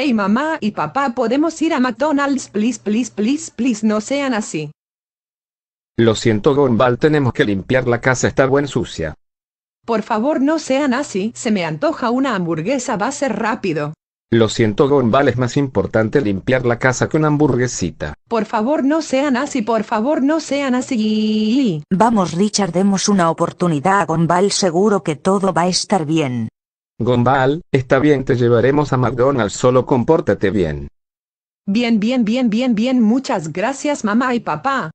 Hey mamá y papá, podemos ir a McDonald's, please, please, please, please, no sean así. Lo siento, Gonval, tenemos que limpiar la casa, está buen sucia. Por favor, no sean así, se me antoja una hamburguesa, va a ser rápido. Lo siento, Gonval, es más importante limpiar la casa que una hamburguesita. Por favor, no sean así, por favor, no sean así. Vamos, Richard, demos una oportunidad a Gombal, seguro que todo va a estar bien. Gombal, está bien, te llevaremos a McDonald's, solo compórtate bien. Bien, bien, bien, bien, bien, muchas gracias mamá y papá.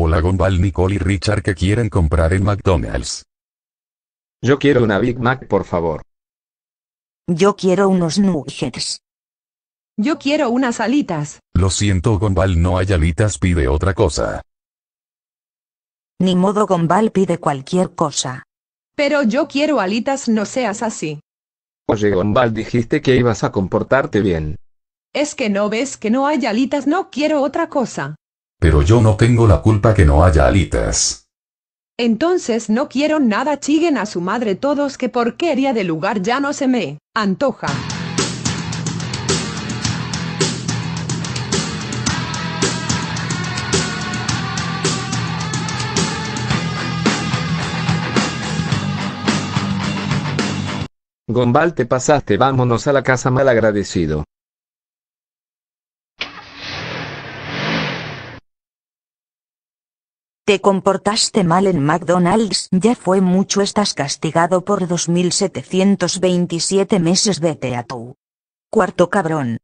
Hola Gombal, Nicole y Richard que quieren comprar en McDonald's. Yo quiero una Big Mac, por favor. Yo quiero unos nuggets. Yo quiero unas alitas. Lo siento, Gombal, no hay alitas, pide otra cosa. Ni modo, Gombal pide cualquier cosa. Pero yo quiero alitas, no seas así. Oye, Gombal, dijiste que ibas a comportarte bien. Es que no ves que no hay alitas, no quiero otra cosa. Pero yo no tengo la culpa que no haya alitas. Entonces no quiero nada chiguen a su madre todos que porquería de lugar ya no se me antoja. Gombal te pasaste, vámonos a la casa malagradecido. Te comportaste mal en McDonald's, ya fue mucho, estás castigado por 2727 meses, vete a tu cuarto cabrón.